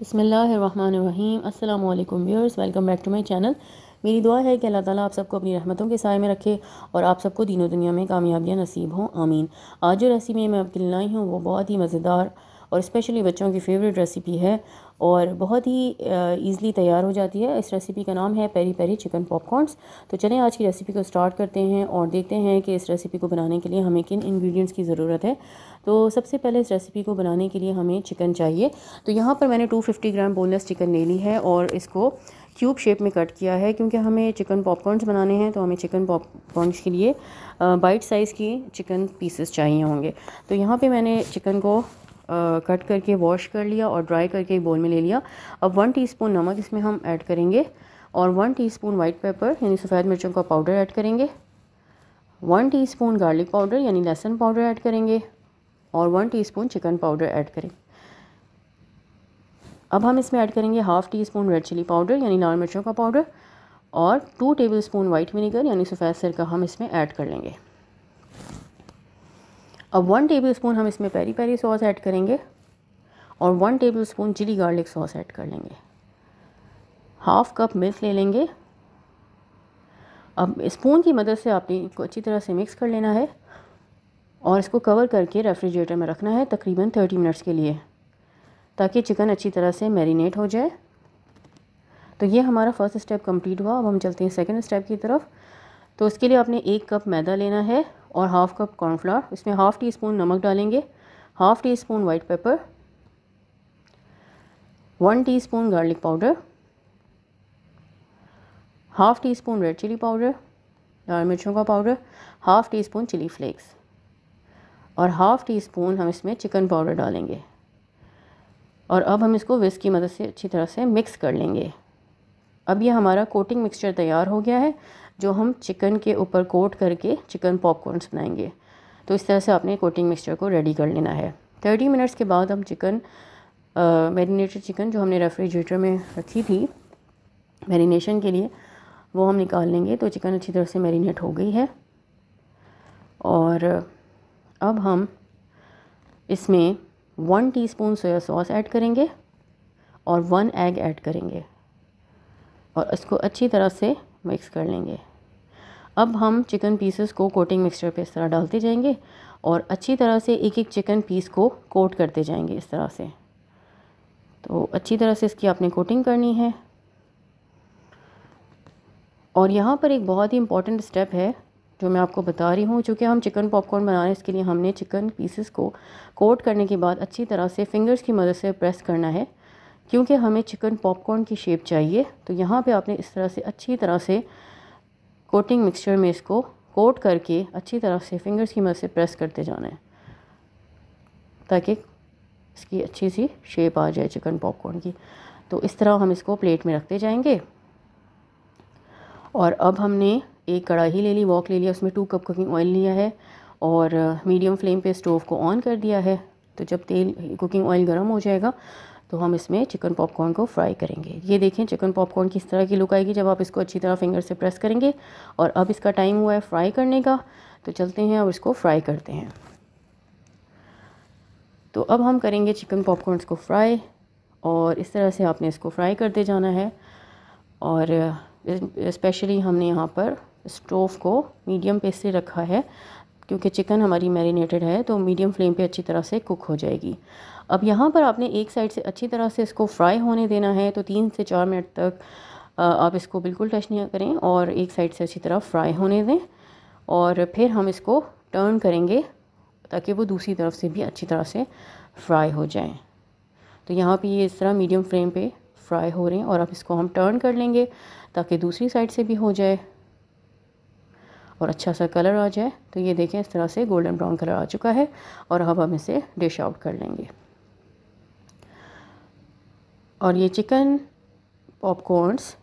बसमीम् अल्लाम viewers welcome back to my channel मेरी दुआ है कि अल्लाह ताला आप सबको अपनी रहमतों के साय में रखे और आप सबको दिनों दुनिया में कामयाबियाँ नसीब हों आमीन आज जो रेसिपी मैं आपके लिए लाई हूँ वो बहुत ही मज़ेदार और स्पेशली बच्चों की फेवरेट रेसिपी है और बहुत ही ईज़िली तैयार हो जाती है इस रेसिपी का नाम है पेरी पेरी चिकन पॉपकॉर्नस तो चलें आज की रेसिपी को स्टार्ट करते हैं और देखते हैं कि इस रेसिपी को बनाने के लिए हमें किन इंग्रेडिएंट्स की ज़रूरत है तो सबसे पहले इस रेसिपी को बनाने के लिए हमें चिकन चाहिए तो यहाँ पर मैंने फिफ्टी ग्राम बोनलेस चिकन ले ली है और इसको क्यूब शेप में कट किया है क्योंकि हमें चिकन पॉपकॉर्नस बनाने हैं तो हमें चिकन पॉपकॉर्नस के लिए बाइट साइज़ की चिकन पीसेस चाहिए होंगे तो यहाँ पे मैंने चिकन को कट करके वॉश कर लिया और ड्राई करके एक बोल में ले लिया अब वन टीस्पून नमक इसमें हम ऐड करेंगे और वन टीस्पून वाइट पेपर यानी सफ़ेद मिर्चों का पाउडर ऐड करेंगे वन टीस्पून गार्लिक पाउडर यानी लहसुन पाउडर ऐड करेंगे और one teaspoon chicken powder add करें अब हम इसमें ऐड करेंगे half teaspoon red chilli powder यानी लाल मिर्चों का पाउडर और two tablespoon white vinegar यानी सफ़ेद सिरका हम इसमें ऐड कर लेंगे अब वन टेबल स्पून हम इसमें पेरी पेरी सॉस ऐड करेंगे और one tablespoon chilli garlic sauce add कर लेंगे हाफ कप मिल्क ले लेंगे अब स्पून की मदद से आपने इसको अच्छी तरह से मिक्स कर लेना है और इसको कवर करके रेफ्रिजरेटर में रखना है तकरीबन थर्टी मिनट्स के लिए ताकि चिकन अच्छी तरह से मैरिनेट हो जाए तो ये हमारा फर्स्ट स्टेप कंप्लीट हुआ अब हम चलते हैं सेकंड स्टेप की तरफ तो उसके लिए आपने एक कप मैदा लेना है और हाफ़ कप कॉर्नफ्लावर इसमें हाफ़ टी स्पून नमक डालेंगे half teaspoon white pepper one teaspoon garlic powder half teaspoon red chilli powder लाल मिर्चों का powder half teaspoon chilli flakes और हाफ़ टी स्पून हम इसमें chicken powder डालेंगे और अब हम इसको विस्क की मदद से अच्छी तरह से मिक्स कर लेंगे अब ये हमारा कोटिंग मिक्सचर तैयार हो गया है जो हम चिकन के ऊपर कोट करके चिकन पॉपकॉर्नस बनाएंगे तो इस तरह से आपने कोटिंग मिक्सचर को रेडी कर लेना है थर्टी मिनट्स के बाद हम चिकन मेरीनेटेड चिकन जो हमने रेफ्रिजरेटर में रखी थी मेरीनेशन के लिए वो हम निकाल लेंगे तो चिकन अच्छी तरह से मेरीनेट हो गई है और अब हम इसमें one teaspoon soya sauce add करेंगे और वन एग ऐड करेंगे और इसको अच्छी तरह से मिक्स कर लेंगे अब हम चिकन पीसेस को कोटिंग मिक्सचर पे इस तरह डालते जाएंगे और अच्छी तरह से एक एक चिकन पीस को कोट करते जाएंगे इस तरह से तो अच्छी तरह से इसकी आपने कोटिंग करनी है और यहाँ पर एक बहुत ही इम्पॉर्टेंट स्टेप है जो मैं आपको बता रही हूँ चूँकि हम चिकन पॉपकॉर्न बनाने इसके लिए हमने चिकन पीसेस को कोट करने के बाद अच्छी तरह से फिंगर्स की मदद से प्रेस करना है क्योंकि हमें चिकन पॉपकॉर्न की शेप चाहिए तो यहाँ पे आपने इस तरह से अच्छी तरह से कोटिंग मिक्सचर में इसको कोट करके अच्छी तरह से फिंगर्स की मदद से प्रेस करते जाना है ताकि इसकी अच्छी सी शेप आ जाए चिकन पॉपकॉर्न की तो इस तरह हम इसको प्लेट में रखते जाएंगे और अब हमने एक कढ़ाई ले ली वॉक ले लिया उसमें टू कप कुकिंग ऑयल लिया है और मीडियम फ्लेम पे स्टोव को ऑन कर दिया है तो जब तेल कुकिंग ऑयल गर्म हो जाएगा तो हम इसमें चिकन पॉपकॉर्न को फ्राई करेंगे ये देखें चिकन पॉपकॉर्न किस तरह की लुक आएगी जब आप इसको अच्छी तरह फिंगर से प्रेस करेंगे और अब इसका टाइम हुआ है फ्राई करने का तो चलते हैं और इसको फ्राई करते हैं तो अब हम करेंगे चिकन पॉपकॉर्न को फ्राई और इस तरह से आपने इसको फ्राई करते जाना है और इस्पेशली हमने यहाँ पर स्टोव को मीडियम पे से रखा है क्योंकि चिकन हमारी मैरिनेटेड है तो मीडियम फ्लेम पे अच्छी तरह से कुक हो जाएगी अब यहाँ पर आपने एक साइड से अच्छी तरह से इसको फ्राई होने देना है तो तीन से चार मिनट तक आप इसको बिल्कुल टच नहीं करें और एक साइड से अच्छी तरह फ्राई होने दें और फिर हम इसको टर्न करेंगे ताकि वो दूसरी तरफ से भी अच्छी तरह से फ्राई हो जाए तो यहाँ पे ये इस तरह मीडियम फ्लेम पे फ्राई हो रहे हैं और अब इसको हम टर्न कर लेंगे ताकि दूसरी साइड से भी हो जाए और अच्छा सा कलर आ जाए तो ये देखें इस तरह से गोल्डन ब्राउन कलर आ चुका है और अब हम इसे डिश आउट कर लेंगे और ये चिकन पॉपकॉर्नस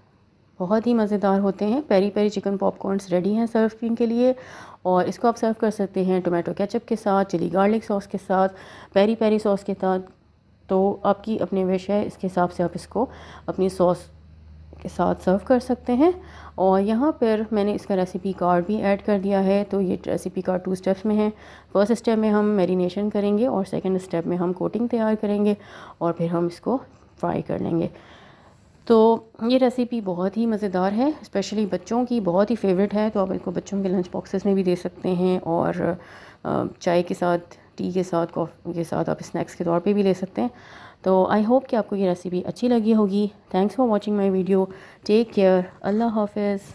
बहुत ही मज़ेदार होते हैं peri peri chicken popcorns ready हैं सर्विंग के लिए और इसको आप सर्व कर सकते हैं टोमेटो केचप के साथ चिली गार्लिक सॉस के साथ पेरी पेरी सॉस के साथ तो आपकी अपने विश है इसके हिसाब से आप इसको अपनी सॉस के साथ सर्व कर सकते हैं और यहाँ पर मैंने इसका रेसिपी कार्ड भी ऐड कर दिया है तो ये रेसिपी कार्ड टू स्टेप्स में है फर्स्ट स्टेप में हम मेरीनेशन करेंगे और सेकेंड स्टेप में हम कोटिंग तैयार करेंगे और फिर हम इसको फ्राई कर लेंगे तो ये रेसिपी बहुत ही मज़ेदार है स्पेशली बच्चों की बहुत ही फेवरेट है तो आप इनको बच्चों के लंच बॉक्सेस में भी दे सकते हैं और चाय के साथ टी के साथ कॉफ़ी के साथ आप स्नैक्स के तौर पे भी ले सकते हैं तो आई होप कि आपको ये रेसिपी अच्छी लगी होगी thanks for watching my video take care अल्लाह हाफिज़